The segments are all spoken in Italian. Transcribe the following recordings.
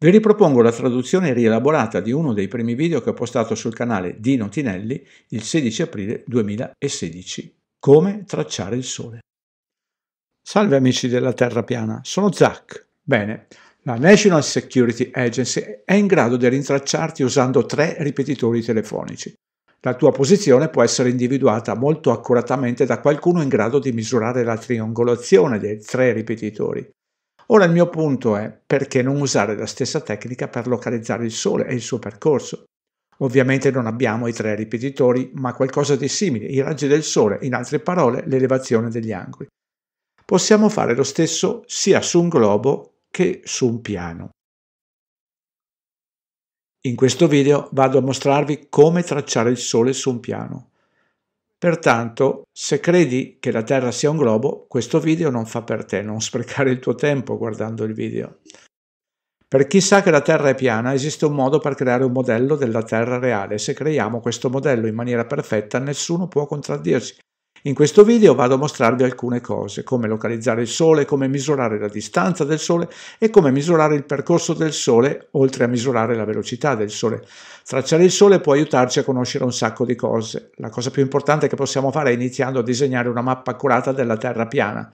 vi ripropongo la traduzione rielaborata di uno dei primi video che ho postato sul canale Dino Tinelli il 16 aprile 2016. Come tracciare il sole. Salve amici della Terra piana, sono Zach. Bene, la National Security Agency è in grado di rintracciarti usando tre ripetitori telefonici. La tua posizione può essere individuata molto accuratamente da qualcuno in grado di misurare la triangolazione dei tre ripetitori. Ora il mio punto è perché non usare la stessa tecnica per localizzare il Sole e il suo percorso? Ovviamente non abbiamo i tre ripetitori, ma qualcosa di simile, i raggi del Sole, in altre parole l'elevazione degli angoli. Possiamo fare lo stesso sia su un globo che su un piano. In questo video vado a mostrarvi come tracciare il Sole su un piano. Pertanto, se credi che la Terra sia un globo, questo video non fa per te, non sprecare il tuo tempo guardando il video. Per chi sa che la Terra è piana, esiste un modo per creare un modello della Terra reale. Se creiamo questo modello in maniera perfetta, nessuno può contraddirci. In questo video vado a mostrarvi alcune cose, come localizzare il Sole, come misurare la distanza del Sole e come misurare il percorso del Sole, oltre a misurare la velocità del Sole. Tracciare il Sole può aiutarci a conoscere un sacco di cose. La cosa più importante che possiamo fare è iniziando a disegnare una mappa accurata della Terra piana.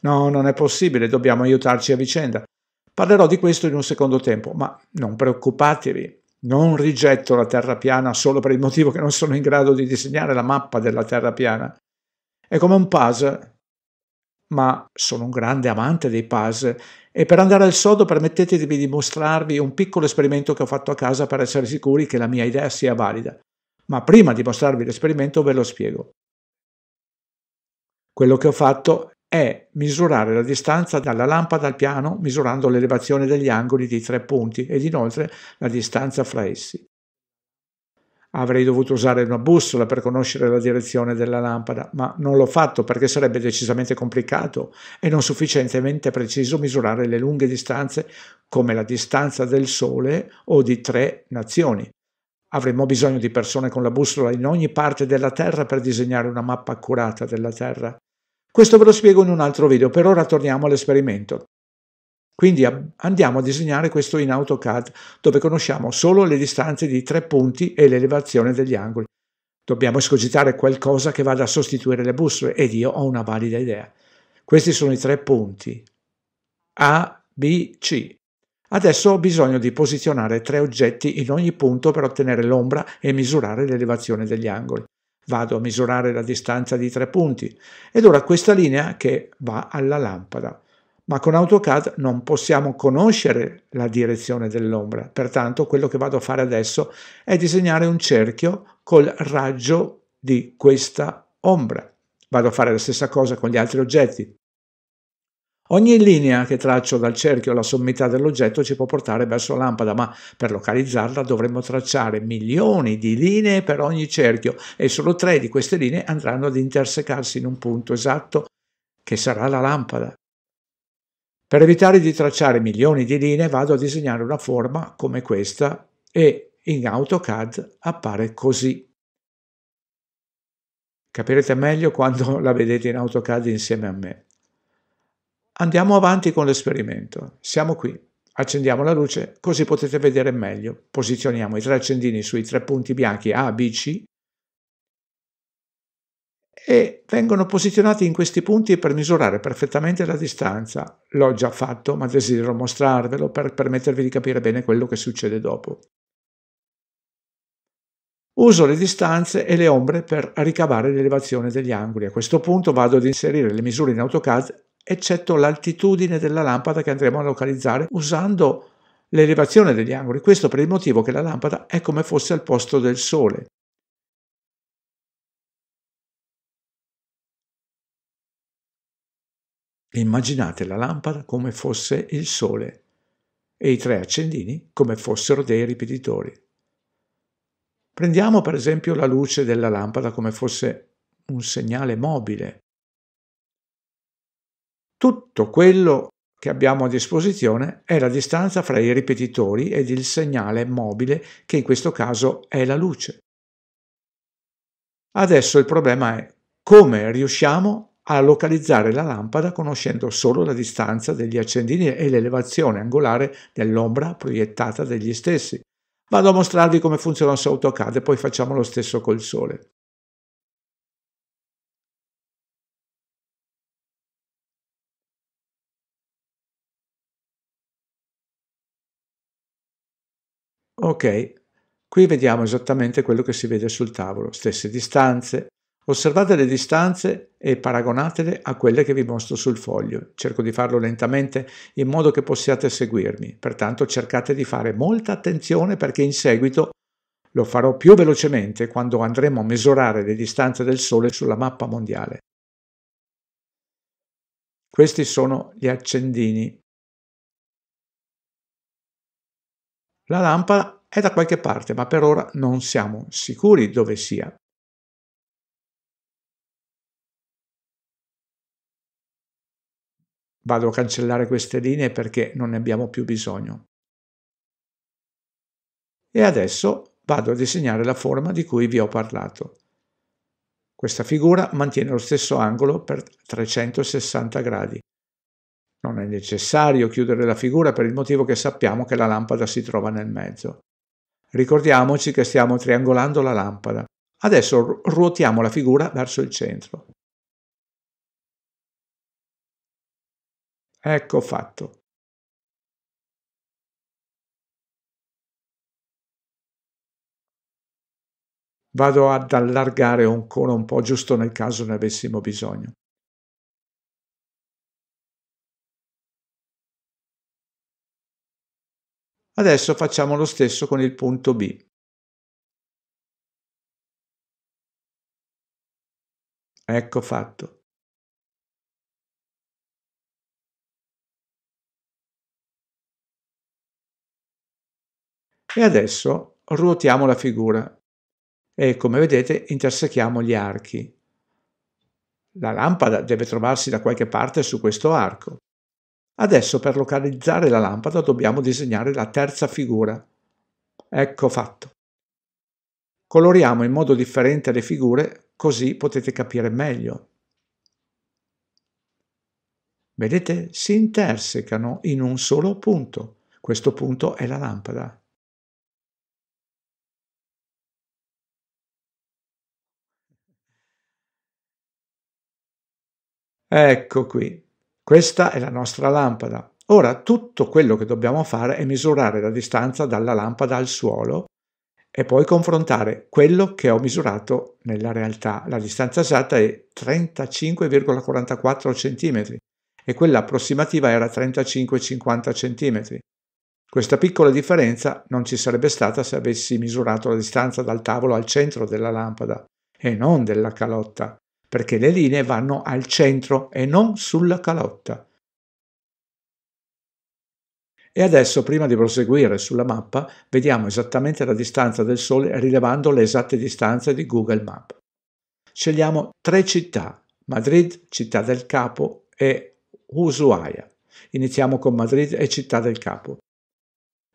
No, non è possibile, dobbiamo aiutarci a vicenda. Parlerò di questo in un secondo tempo, ma non preoccupatevi, non rigetto la Terra piana solo per il motivo che non sono in grado di disegnare la mappa della Terra piana. È come un puzzle. Ma sono un grande amante dei puzzle e per andare al sodo permettetemi di mostrarvi un piccolo esperimento che ho fatto a casa per essere sicuri che la mia idea sia valida. Ma prima di mostrarvi l'esperimento ve lo spiego. Quello che ho fatto è misurare la distanza dalla lampada al piano misurando l'elevazione degli angoli di tre punti ed inoltre la distanza fra essi. Avrei dovuto usare una bussola per conoscere la direzione della lampada, ma non l'ho fatto perché sarebbe decisamente complicato e non sufficientemente preciso misurare le lunghe distanze come la distanza del Sole o di tre nazioni. Avremmo bisogno di persone con la bussola in ogni parte della Terra per disegnare una mappa accurata della Terra. Questo ve lo spiego in un altro video, per ora torniamo all'esperimento. Quindi andiamo a disegnare questo in AutoCAD, dove conosciamo solo le distanze di tre punti e l'elevazione degli angoli. Dobbiamo escogitare qualcosa che vada a sostituire le bussole ed io ho una valida idea. Questi sono i tre punti A, B, C. Adesso ho bisogno di posizionare tre oggetti in ogni punto per ottenere l'ombra e misurare l'elevazione degli angoli. Vado a misurare la distanza di tre punti ed ora questa linea che va alla lampada ma con AutoCAD non possiamo conoscere la direzione dell'ombra, pertanto quello che vado a fare adesso è disegnare un cerchio col raggio di questa ombra. Vado a fare la stessa cosa con gli altri oggetti. Ogni linea che traccio dal cerchio alla sommità dell'oggetto ci può portare verso la lampada, ma per localizzarla dovremmo tracciare milioni di linee per ogni cerchio e solo tre di queste linee andranno ad intersecarsi in un punto esatto che sarà la lampada. Per evitare di tracciare milioni di linee vado a disegnare una forma come questa e in AutoCAD appare così. Capirete meglio quando la vedete in AutoCAD insieme a me. Andiamo avanti con l'esperimento. Siamo qui. Accendiamo la luce così potete vedere meglio. Posizioniamo i tre accendini sui tre punti bianchi A, B, C e vengono posizionati in questi punti per misurare perfettamente la distanza. L'ho già fatto, ma desidero mostrarvelo per permettervi di capire bene quello che succede dopo. Uso le distanze e le ombre per ricavare l'elevazione degli angoli. A questo punto vado ad inserire le misure in AutoCAD, eccetto l'altitudine della lampada che andremo a localizzare usando l'elevazione degli angoli. Questo per il motivo che la lampada è come fosse al posto del Sole. e immaginate la lampada come fosse il sole e i tre accendini come fossero dei ripetitori. Prendiamo per esempio la luce della lampada come fosse un segnale mobile. Tutto quello che abbiamo a disposizione è la distanza fra i ripetitori ed il segnale mobile che in questo caso è la luce. Adesso il problema è come riusciamo a localizzare la lampada conoscendo solo la distanza degli accendini e l'elevazione angolare dell'ombra proiettata dagli stessi. Vado a mostrarvi come funziona su AutoCAD e poi facciamo lo stesso col sole. Ok, qui vediamo esattamente quello che si vede sul tavolo, stesse distanze, Osservate le distanze e paragonatele a quelle che vi mostro sul foglio. Cerco di farlo lentamente in modo che possiate seguirmi, pertanto cercate di fare molta attenzione perché in seguito lo farò più velocemente quando andremo a misurare le distanze del Sole sulla mappa mondiale. Questi sono gli accendini. La lampada è da qualche parte, ma per ora non siamo sicuri dove sia. vado a cancellare queste linee perché non ne abbiamo più bisogno. E adesso vado a disegnare la forma di cui vi ho parlato. Questa figura mantiene lo stesso angolo per 360 gradi. Non è necessario chiudere la figura per il motivo che sappiamo che la lampada si trova nel mezzo. Ricordiamoci che stiamo triangolando la lampada. Adesso ruotiamo la figura verso il centro. Ecco fatto. Vado ad allargare ancora un po' giusto nel caso ne avessimo bisogno. Adesso facciamo lo stesso con il punto B. Ecco fatto. E adesso ruotiamo la figura e come vedete intersechiamo gli archi. La lampada deve trovarsi da qualche parte su questo arco. Adesso per localizzare la lampada dobbiamo disegnare la terza figura. Ecco fatto. Coloriamo in modo differente le figure così potete capire meglio. Vedete? Si intersecano in un solo punto. Questo punto è la lampada. Ecco qui, questa è la nostra lampada. Ora tutto quello che dobbiamo fare è misurare la distanza dalla lampada al suolo e poi confrontare quello che ho misurato nella realtà. La distanza esatta è 35,44 cm e quella approssimativa era 35,50 cm. Questa piccola differenza non ci sarebbe stata se avessi misurato la distanza dal tavolo al centro della lampada e non della calotta perché le linee vanno al centro e non sulla calotta. E adesso, prima di proseguire sulla mappa, vediamo esattamente la distanza del Sole rilevando le esatte distanze di Google Map. Scegliamo tre città, Madrid, Città del Capo e Ushuaia. Iniziamo con Madrid e Città del Capo.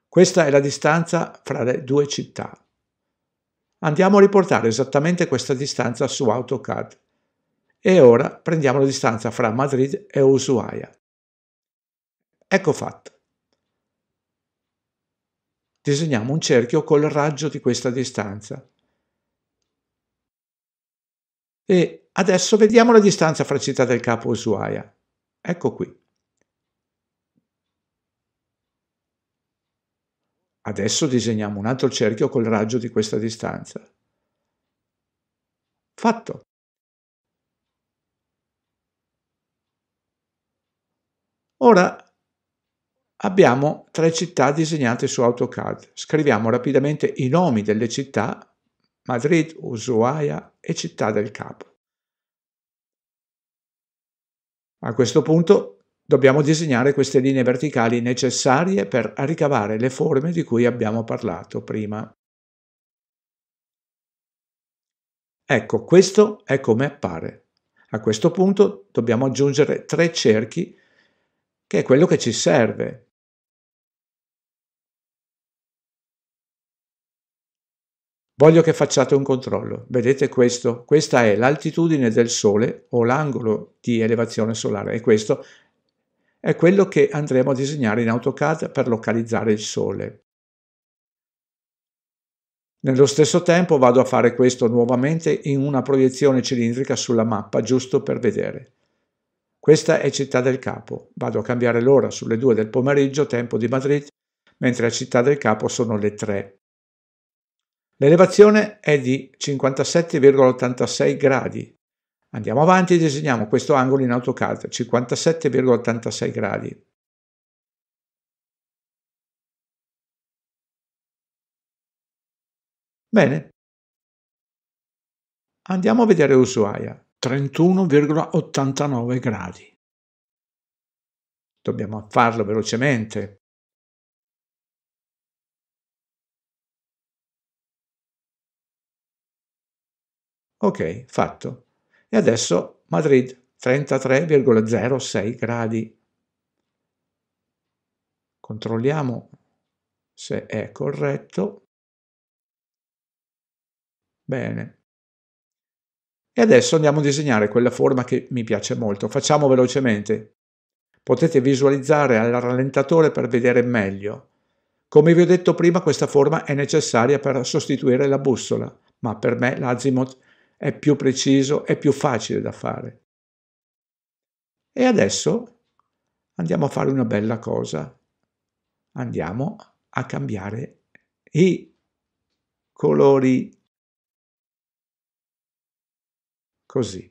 Questa è la distanza fra le due città. Andiamo a riportare esattamente questa distanza su AutoCAD. E ora prendiamo la distanza fra Madrid e Ushuaia. Ecco fatto. Disegniamo un cerchio col raggio di questa distanza. E adesso vediamo la distanza fra Città del Capo e Ushuaia. Ecco qui. Adesso disegniamo un altro cerchio col raggio di questa distanza. Fatto. Ora abbiamo tre città disegnate su AutoCAD. Scriviamo rapidamente i nomi delle città, Madrid, Ushuaia e Città del Capo. A questo punto dobbiamo disegnare queste linee verticali necessarie per ricavare le forme di cui abbiamo parlato prima. Ecco, questo è come appare. A questo punto dobbiamo aggiungere tre cerchi che è quello che ci serve. Voglio che facciate un controllo. Vedete questo? Questa è l'altitudine del Sole o l'angolo di elevazione solare e questo è quello che andremo a disegnare in AutoCAD per localizzare il Sole. Nello stesso tempo vado a fare questo nuovamente in una proiezione cilindrica sulla mappa, giusto per vedere. Questa è Città del Capo. Vado a cambiare l'ora sulle 2 del pomeriggio, tempo di Madrid, mentre a Città del Capo sono le 3. L'elevazione è di 57,86 gradi. Andiamo avanti e disegniamo questo angolo in AutoCAD, 57,86 gradi. Bene. Andiamo a vedere Ushuaia. 31,89 gradi. Dobbiamo farlo velocemente. Ok, fatto. E adesso Madrid 33,06 gradi. Controlliamo se è corretto. Bene, e adesso andiamo a disegnare quella forma che mi piace molto. Facciamo velocemente. Potete visualizzare al rallentatore per vedere meglio. Come vi ho detto prima, questa forma è necessaria per sostituire la bussola, ma per me l'azimuth è più preciso e più facile da fare. E adesso andiamo a fare una bella cosa. Andiamo a cambiare i colori così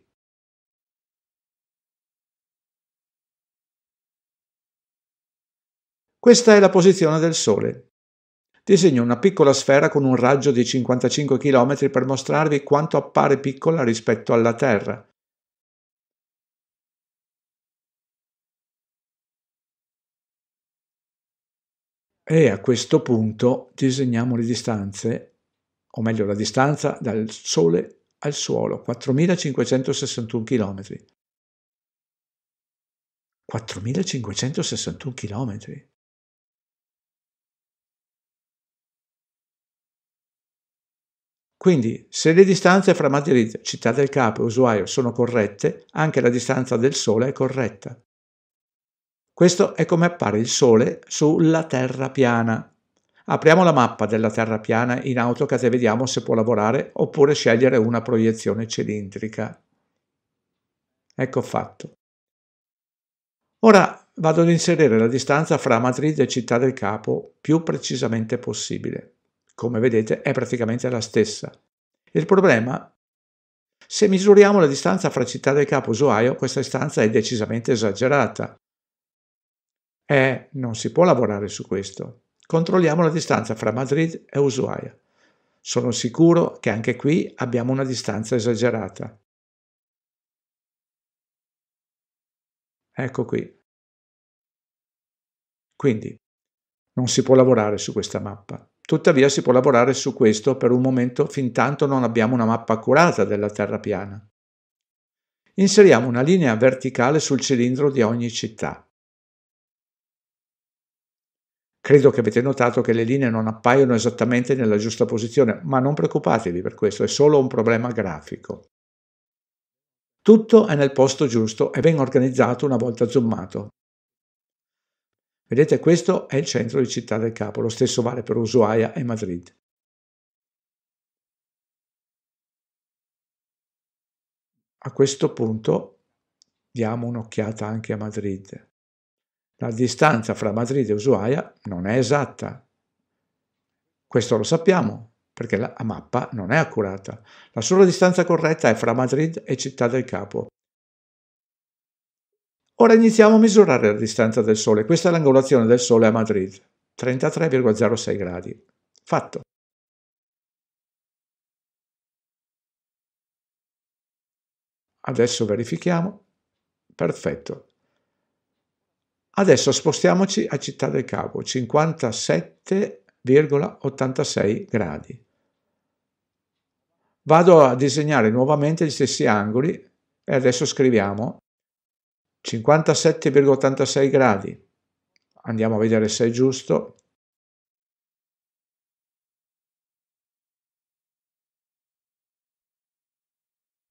Questa è la posizione del Sole. Disegno una piccola sfera con un raggio di 55 km per mostrarvi quanto appare piccola rispetto alla Terra. E a questo punto disegniamo le distanze, o meglio la distanza dal Sole al suolo, 4.561 km. 4.561 km. Quindi, se le distanze fra Madrid, città del capo e Ushuaia sono corrette, anche la distanza del Sole è corretta. Questo è come appare il Sole sulla Terra piana. Apriamo la mappa della terra piana in AutoCAD e vediamo se può lavorare oppure scegliere una proiezione cilindrica. Ecco fatto. Ora vado ad inserire la distanza fra Madrid e Città del Capo più precisamente possibile. Come vedete è praticamente la stessa. Il problema se misuriamo la distanza fra Città del Capo e Usuaio, questa distanza è decisamente esagerata. Eh, non si può lavorare su questo. Controlliamo la distanza fra Madrid e Ushuaia. Sono sicuro che anche qui abbiamo una distanza esagerata. Ecco qui. Quindi non si può lavorare su questa mappa. Tuttavia si può lavorare su questo per un momento fin tanto non abbiamo una mappa accurata della Terra piana. Inseriamo una linea verticale sul cilindro di ogni città. Credo che avete notato che le linee non appaiono esattamente nella giusta posizione, ma non preoccupatevi per questo, è solo un problema grafico. Tutto è nel posto giusto e ben organizzato una volta zoomato. Vedete, questo è il centro di Città del Capo, lo stesso vale per Ushuaia e Madrid. A questo punto diamo un'occhiata anche a Madrid. La distanza fra Madrid e Ushuaia non è esatta. Questo lo sappiamo perché la mappa non è accurata. La sola distanza corretta è fra Madrid e Città del Capo. Ora iniziamo a misurare la distanza del Sole. Questa è l'angolazione del Sole a Madrid, 33,06 gradi. Fatto. Adesso verifichiamo. Perfetto. Adesso spostiamoci a Città del Capo, 57,86 gradi. Vado a disegnare nuovamente gli stessi angoli e adesso scriviamo 57,86 gradi. Andiamo a vedere se è giusto.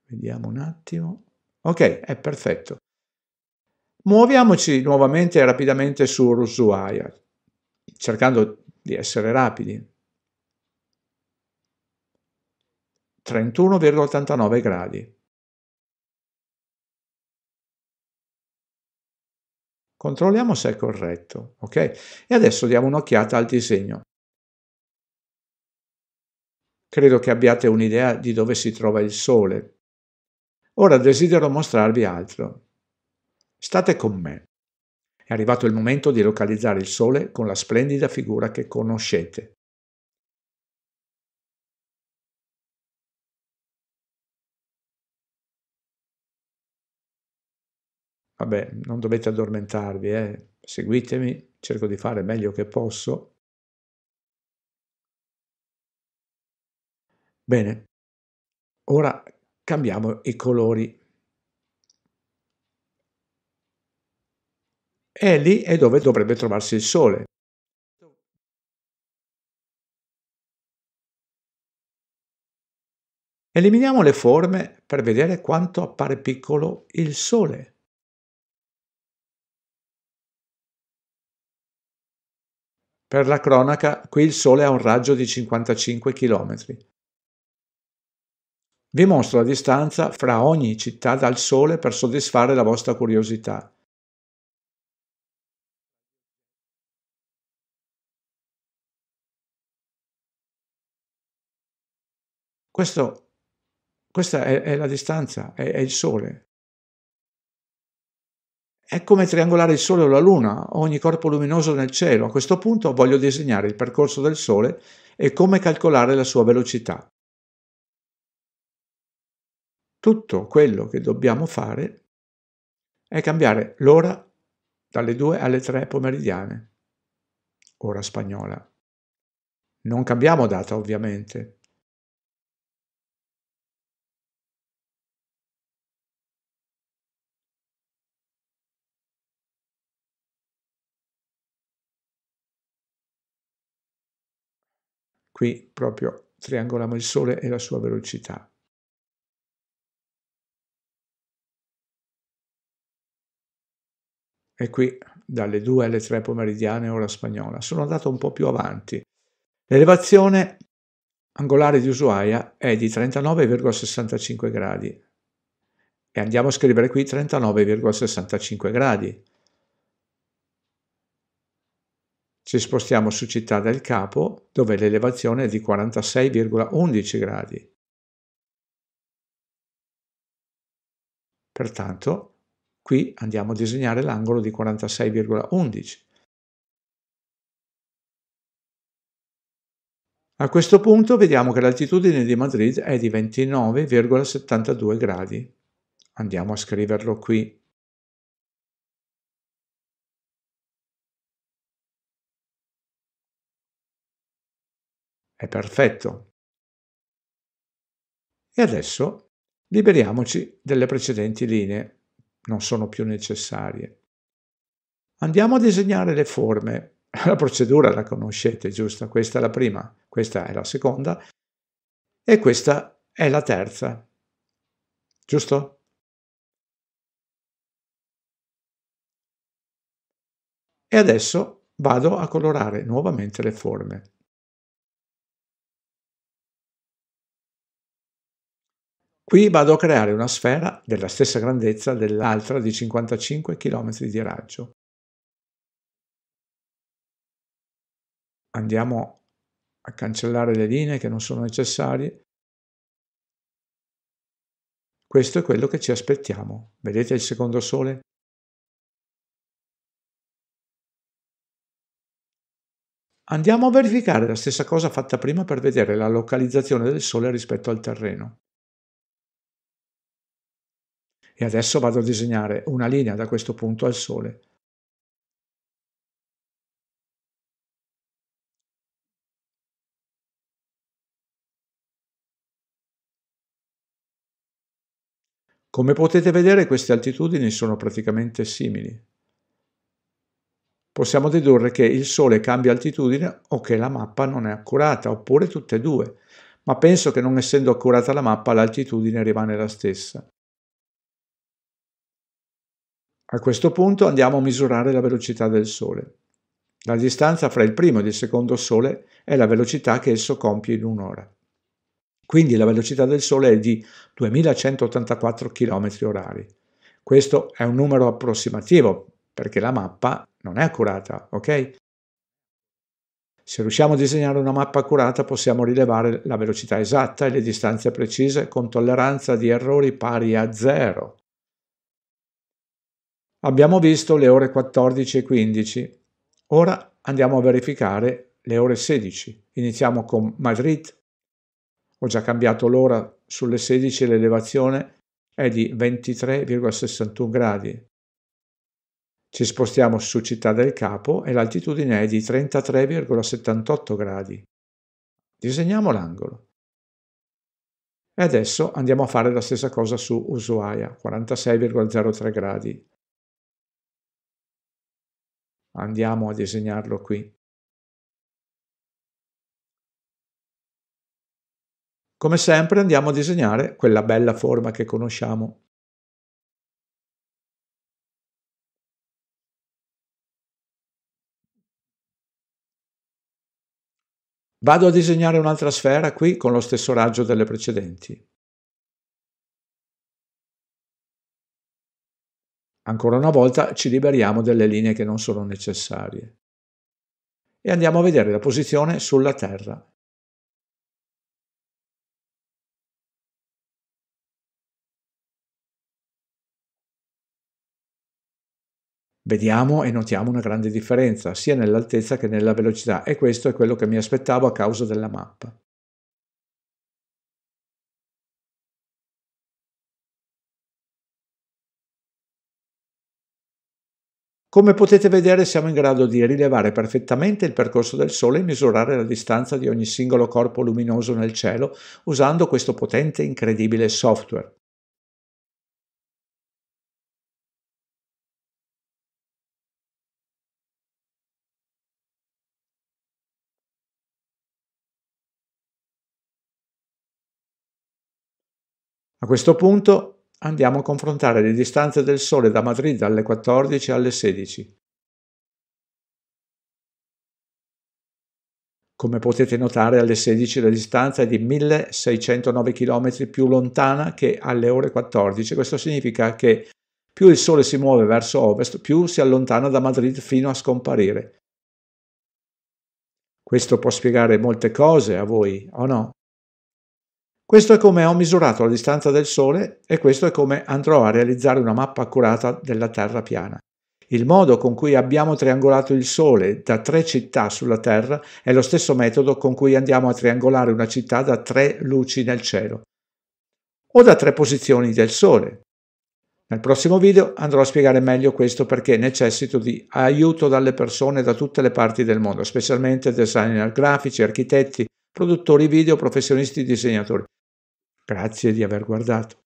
Vediamo un attimo. Ok, è perfetto. Muoviamoci nuovamente rapidamente su Rusuaya, cercando di essere rapidi. 31,89 gradi. Controlliamo se è corretto, ok? E adesso diamo un'occhiata al disegno. Credo che abbiate un'idea di dove si trova il Sole. Ora desidero mostrarvi altro. State con me. È arrivato il momento di localizzare il Sole con la splendida figura che conoscete. Vabbè, non dovete addormentarvi, eh? seguitemi, cerco di fare meglio che posso. Bene, ora cambiamo i colori E lì è dove dovrebbe trovarsi il Sole. Eliminiamo le forme per vedere quanto appare piccolo il Sole. Per la cronaca, qui il Sole ha un raggio di 55 km. Vi mostro la distanza fra ogni città dal Sole per soddisfare la vostra curiosità. Questo, questa è, è, la distanza, è, è il Sole. È come triangolare il Sole o la Luna, ogni corpo luminoso nel cielo. A questo punto voglio disegnare il percorso del Sole e come calcolare la sua velocità. Tutto quello che dobbiamo fare è cambiare l'ora dalle 2 alle 3 pomeridiane, ora spagnola. Non cambiamo data ovviamente, Qui proprio triangoliamo il Sole e la sua velocità. E qui dalle 2 alle 3 pomeridiane ora spagnola. Sono andato un po' più avanti. L'elevazione angolare di Ushuaia è di 39,65 gradi. E andiamo a scrivere qui 39,65 gradi. Ci spostiamo su Città del Capo, dove l'elevazione è di 46,11 gradi. Pertanto, qui andiamo a disegnare l'angolo di 46,11. A questo punto vediamo che l'altitudine di Madrid è di 29,72 gradi. Andiamo a scriverlo qui è perfetto. E adesso liberiamoci delle precedenti linee, non sono più necessarie. Andiamo a disegnare le forme. La procedura la conoscete, giusto? Questa è la prima, questa è la seconda e questa è la terza. Giusto? E adesso vado a colorare nuovamente le forme. Qui vado a creare una sfera della stessa grandezza dell'altra di 55 km di raggio. Andiamo a cancellare le linee che non sono necessarie. Questo è quello che ci aspettiamo. Vedete il secondo sole? Andiamo a verificare la stessa cosa fatta prima per vedere la localizzazione del sole rispetto al terreno. E adesso vado a disegnare una linea da questo punto al Sole. Come potete vedere queste altitudini sono praticamente simili. Possiamo dedurre che il Sole cambia altitudine o che la mappa non è accurata, oppure tutte e due, ma penso che non essendo accurata la mappa l'altitudine rimane la stessa. A questo punto andiamo a misurare la velocità del Sole. La distanza fra il primo ed il secondo Sole è la velocità che esso compie in un'ora. Quindi la velocità del Sole è di 2184 km h Questo è un numero approssimativo, perché la mappa non è accurata, ok? Se riusciamo a disegnare una mappa accurata possiamo rilevare la velocità esatta e le distanze precise con tolleranza di errori pari a zero. Abbiamo visto le ore 14 e 15, ora andiamo a verificare le ore 16. Iniziamo con Madrid. Ho già cambiato l'ora sulle 16 l'elevazione è di 23,61 gradi. Ci spostiamo su Città del Capo e l'altitudine è di 33,78 gradi. Disegniamo l'angolo. E adesso andiamo a fare la stessa cosa su Ushuaia, 46,03 gradi. Andiamo a disegnarlo qui. Come sempre andiamo a disegnare quella bella forma che conosciamo. Vado a disegnare un'altra sfera qui con lo stesso raggio delle precedenti. Ancora una volta ci liberiamo delle linee che non sono necessarie. E andiamo a vedere la posizione sulla Terra. Vediamo e notiamo una grande differenza sia nell'altezza che nella velocità e questo è quello che mi aspettavo a causa della mappa. Come potete vedere siamo in grado di rilevare perfettamente il percorso del Sole e misurare la distanza di ogni singolo corpo luminoso nel cielo usando questo potente e incredibile software. A questo punto andiamo a confrontare le distanze del Sole da Madrid alle 14 alle 16. Come potete notare alle 16 la distanza è di 1609 km più lontana che alle ore 14. Questo significa che più il Sole si muove verso ovest, più si allontana da Madrid fino a scomparire. Questo può spiegare molte cose a voi, o no? Questo è come ho misurato la distanza del Sole e questo è come andrò a realizzare una mappa accurata della Terra piana. Il modo con cui abbiamo triangolato il Sole da tre città sulla Terra è lo stesso metodo con cui andiamo a triangolare una città da tre luci nel cielo o da tre posizioni del Sole. Nel prossimo video andrò a spiegare meglio questo perché necessito di aiuto dalle persone da tutte le parti del mondo, specialmente designer grafici, architetti, produttori video, professionisti e disegnatori. Grazie di aver guardato.